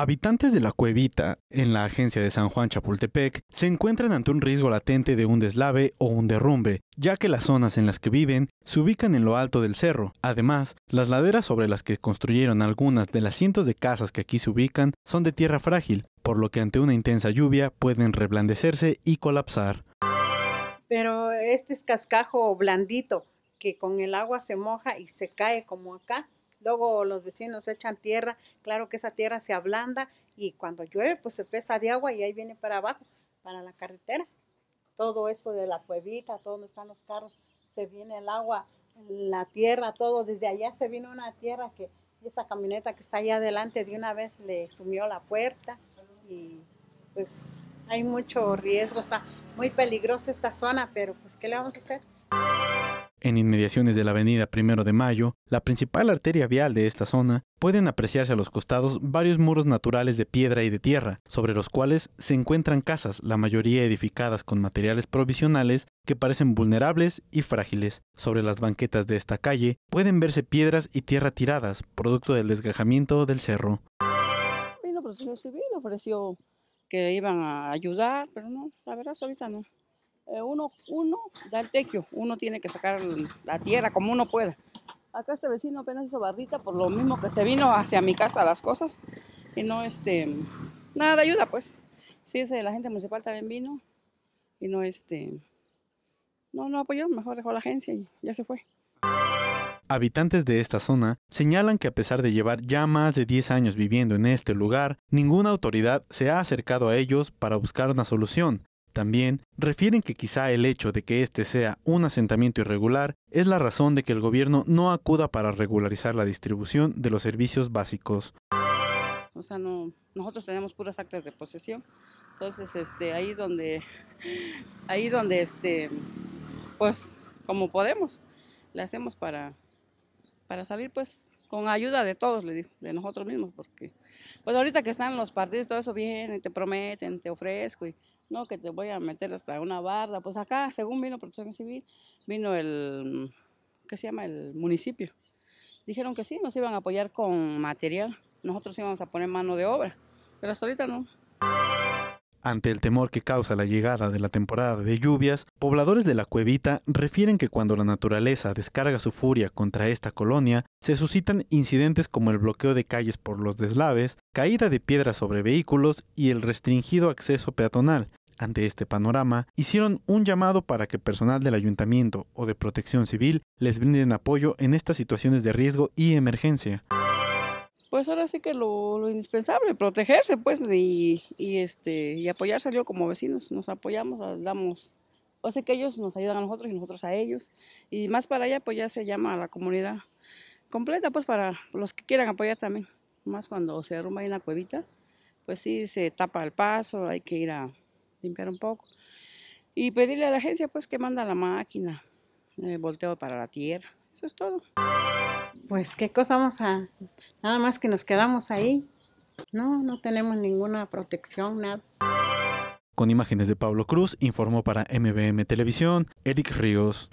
Habitantes de la cuevita, en la agencia de San Juan Chapultepec, se encuentran ante un riesgo latente de un deslave o un derrumbe, ya que las zonas en las que viven se ubican en lo alto del cerro. Además, las laderas sobre las que construyeron algunas de las cientos de casas que aquí se ubican son de tierra frágil, por lo que ante una intensa lluvia pueden reblandecerse y colapsar. Pero este es cascajo blandito, que con el agua se moja y se cae como acá luego los vecinos echan tierra, claro que esa tierra se ablanda y cuando llueve pues se pesa de agua y ahí viene para abajo, para la carretera. Todo eso de la cuevita, todo donde están los carros, se viene el agua, la tierra, todo, desde allá se vino una tierra que esa camioneta que está allá adelante de una vez le sumió la puerta y pues hay mucho riesgo, está muy peligrosa esta zona, pero pues ¿qué le vamos a hacer? En inmediaciones de la avenida Primero de Mayo, la principal arteria vial de esta zona, pueden apreciarse a los costados varios muros naturales de piedra y de tierra, sobre los cuales se encuentran casas, la mayoría edificadas con materiales provisionales que parecen vulnerables y frágiles. Sobre las banquetas de esta calle pueden verse piedras y tierra tiradas, producto del desgajamiento del cerro. protección civil ofreció que iban a ayudar, pero no, la verdad, ahorita no. Eh, uno, uno da el techo, uno tiene que sacar la tierra como uno pueda. Acá este vecino apenas hizo barrita por lo mismo que se vino hacia mi casa las cosas y no este, nada de ayuda pues. Sí, ese, la gente municipal también vino y no este, no, no apoyó, mejor dejó la agencia y ya se fue. Habitantes de esta zona señalan que a pesar de llevar ya más de 10 años viviendo en este lugar, ninguna autoridad se ha acercado a ellos para buscar una solución, también refieren que quizá el hecho de que este sea un asentamiento irregular es la razón de que el gobierno no acuda para regularizar la distribución de los servicios básicos. O sea, no, nosotros tenemos puras actas de posesión. Entonces, este, ahí donde, ahí donde, este, pues, como podemos, le hacemos para, para salir, pues, con ayuda de todos, le de nosotros mismos, porque pues ahorita que están los partidos, todo eso viene, te prometen, te ofrezco, y no, que te voy a meter hasta una barda. Pues acá, según vino Protección Civil, vino el, ¿qué se llama? El municipio. Dijeron que sí, nos iban a apoyar con material, nosotros íbamos a poner mano de obra, pero hasta ahorita no. Ante el temor que causa la llegada de la temporada de lluvias, pobladores de la cuevita refieren que cuando la naturaleza descarga su furia contra esta colonia, se suscitan incidentes como el bloqueo de calles por los deslaves, caída de piedras sobre vehículos y el restringido acceso peatonal. Ante este panorama, hicieron un llamado para que personal del ayuntamiento o de protección civil les brinden apoyo en estas situaciones de riesgo y emergencia pues ahora sí que lo, lo indispensable, protegerse, pues, y, y, este, y apoyarse, salió como vecinos, nos apoyamos, ah, damos, o sea que ellos nos ayudan a nosotros y nosotros a ellos, y más para allá, pues ya se llama a la comunidad completa, pues para los que quieran apoyar también, más cuando se derrumba ahí en la cuevita, pues sí, se tapa el paso, hay que ir a limpiar un poco, y pedirle a la agencia, pues, que manda la máquina, el eh, volteo para la tierra, eso es todo pues qué cosa vamos a, nada más que nos quedamos ahí. No, no tenemos ninguna protección, nada. Con imágenes de Pablo Cruz, informó para MBM Televisión, Eric Ríos.